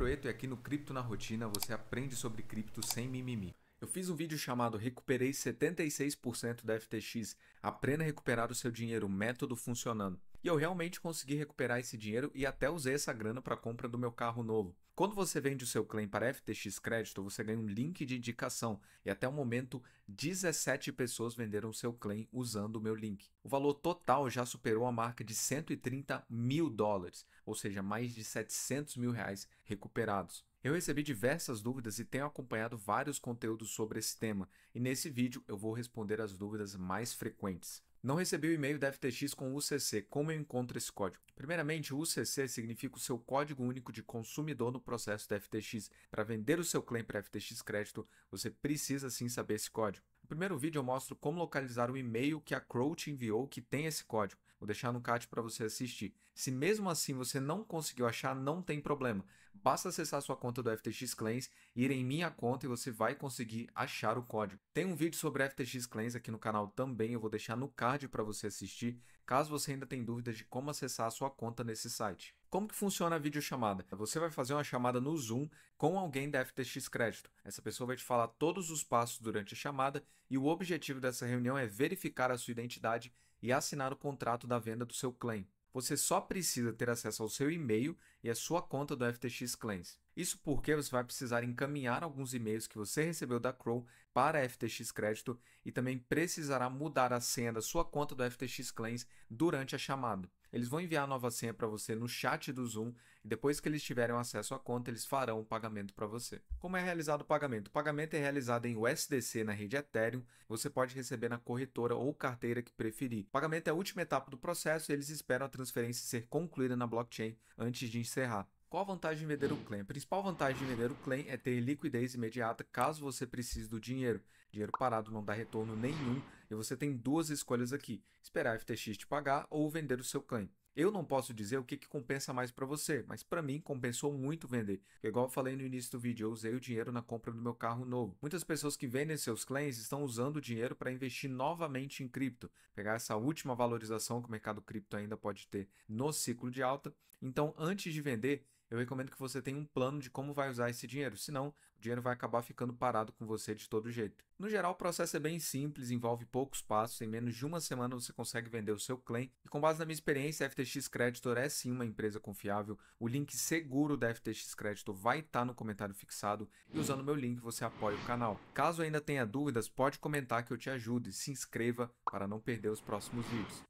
Broeto e é aqui no Cripto na Rotina você aprende sobre cripto sem mimimi. Eu fiz um vídeo chamado Recuperei 76% da FTX, aprenda a recuperar o seu dinheiro, método funcionando. E eu realmente consegui recuperar esse dinheiro e até usei essa grana para a compra do meu carro novo. Quando você vende o seu claim para FTX Crédito, você ganha um link de indicação e até o momento 17 pessoas venderam o seu claim usando o meu link. O valor total já superou a marca de 130 mil dólares, ou seja, mais de 700 mil reais recuperados. Eu recebi diversas dúvidas e tenho acompanhado vários conteúdos sobre esse tema, e nesse vídeo eu vou responder as dúvidas mais frequentes. Não recebi o e-mail da FTX com o UCC. Como eu encontro esse código? Primeiramente, o UCC significa o seu código único de consumidor no processo da FTX. Para vender o seu claim para FTX Crédito, você precisa sim saber esse código primeiro vídeo eu mostro como localizar o e-mail que a Crow te enviou que tem esse código. Vou deixar no card para você assistir. Se mesmo assim você não conseguiu achar, não tem problema. Basta acessar sua conta do FTX Claims, ir em minha conta e você vai conseguir achar o código. Tem um vídeo sobre FTX Claims aqui no canal também, eu vou deixar no card para você assistir, caso você ainda tenha dúvidas de como acessar a sua conta nesse site. Como que funciona a videochamada? Você vai fazer uma chamada no Zoom com alguém da FTX Crédito. Essa pessoa vai te falar todos os passos durante a chamada e o objetivo dessa reunião é verificar a sua identidade e assinar o contrato da venda do seu claim. Você só precisa ter acesso ao seu e-mail e à sua conta do FTX Claims. Isso porque você vai precisar encaminhar alguns e-mails que você recebeu da Crow para a FTX Crédito e também precisará mudar a senha da sua conta do FTX Claims durante a chamada. Eles vão enviar a nova senha para você no chat do Zoom e depois que eles tiverem acesso à conta, eles farão o pagamento para você. Como é realizado o pagamento? O pagamento é realizado em USDC na rede Ethereum. Você pode receber na corretora ou carteira que preferir. O pagamento é a última etapa do processo e eles esperam a transferência ser concluída na blockchain antes de encerrar. Qual a vantagem de vender o claim? A principal vantagem de vender o claim é ter liquidez imediata caso você precise do dinheiro. Dinheiro parado não dá retorno nenhum e você tem duas escolhas aqui: esperar a FTX te pagar ou vender o seu claim. Eu não posso dizer o que, que compensa mais para você, mas para mim compensou muito vender. Igual eu falei no início do vídeo, eu usei o dinheiro na compra do meu carro novo. Muitas pessoas que vendem seus claims estão usando o dinheiro para investir novamente em cripto, pegar essa última valorização que o mercado cripto ainda pode ter no ciclo de alta. Então, antes de vender, eu recomendo que você tenha um plano de como vai usar esse dinheiro, senão o dinheiro vai acabar ficando parado com você de todo jeito. No geral, o processo é bem simples, envolve poucos passos, em menos de uma semana você consegue vender o seu claim. E com base na minha experiência, a FTX Creditor é sim uma empresa confiável. O link seguro da FTX Creditor vai estar tá no comentário fixado e usando o meu link você apoia o canal. Caso ainda tenha dúvidas, pode comentar que eu te ajudo e se inscreva para não perder os próximos vídeos.